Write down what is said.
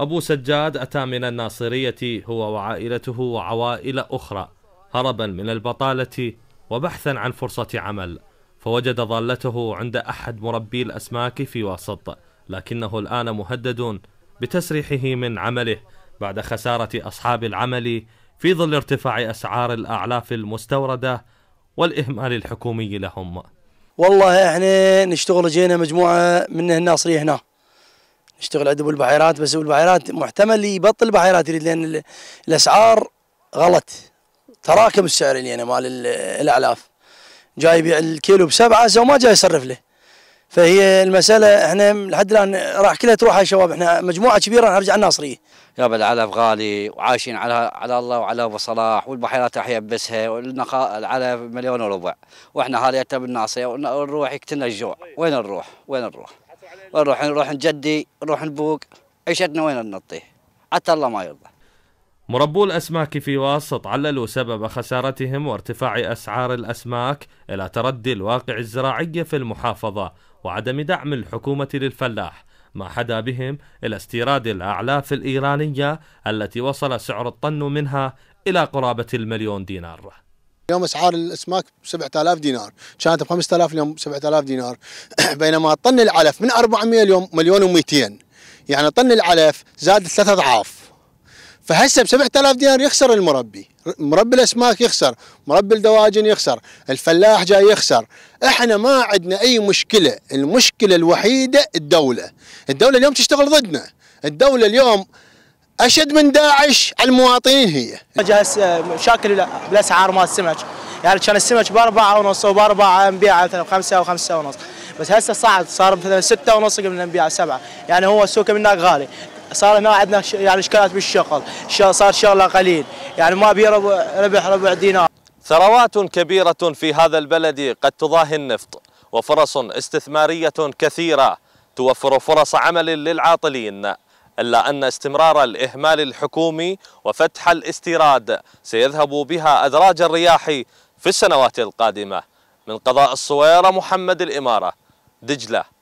أبو سجاد أتى من الناصرية هو وعائلته وعوائل أخرى هربا من البطالة وبحثا عن فرصة عمل فوجد ضالته عند أحد مربي الأسماك في واسط لكنه الآن مهدد بتسريحه من عمله بعد خسارة أصحاب العمل في ظل ارتفاع أسعار الأعلاف المستوردة والإهمال الحكومي لهم والله احنا يعني نشتغل جينا مجموعة من الناصرية هنا يشتغل عند ابو البحيرات بس ابو البحيرات محتمل يبطل البحيرات يريد لان الاسعار غلط تراكم السعر اللي انا مال الاعلاف جاي يبيع الكيلو بسبعه سو ما جاي يصرف له فهي المساله احنا لحد الان راح كلها تروح هاي الشباب احنا مجموعه كبيره راح نرجع الناصريه. يا العلف غالي وعايشين على على الله وعلى ابو صلاح والبحيرات راح يبسها والنقاء العلف مليون وربع واحنا هاليتنا بالناصيه ونروح يقتلنا الجوع وين نروح؟ وين نروح؟ ونروح نروح نجدي نروح نبوق عيشتنا وين ننطيه حتى الله ما يرضى مربو الأسماك في واسط عللوا سبب خسارتهم وارتفاع أسعار الأسماك إلى تردي الواقع الزراعي في المحافظة وعدم دعم الحكومة للفلاح ما حدا بهم إلى استيراد الأعلاف الإيرانية التي وصل سعر الطن منها إلى قرابة المليون دينار اليوم اسعار الاسماك ب 7000 دينار، كانت ب 5000 اليوم 7000 دينار، بينما طن العلف من 400 اليوم مليون و200 يعني طن العلف زاد ثلاث اضعاف. فهسه ب 7000 دينار يخسر المربي، مربي الاسماك يخسر، مربي الدواجن يخسر، الفلاح جاي يخسر، احنا ما عندنا اي مشكله، المشكله الوحيده الدوله، الدوله اليوم تشتغل ضدنا، الدوله اليوم اشد من داعش على المواطنين هي. واجه آه، مشاكل بالاسعار مال السمك، يعني كان السمك باربعه ونص وباربعه نبيعه مثلا بخمسه او خمسه ونص، بس هسه صعد صار مثلا سته ونص قبل نبيعه سبعه، يعني هو السوق هناك غالي، صار هنا عندنا يعني اشكالات بالشغل، صار شغله قليل، يعني ما بي ربح ربع دينار. ثروات كبيره في هذا البلد قد تضاهي النفط، وفرص استثماريه كثيره توفر فرص عمل للعاطلين. إلا أن استمرار الإهمال الحكومي وفتح الاستيراد سيذهب بها أدراج الرياح في السنوات القادمة من قضاء الصويرة محمد الإمارة دجلة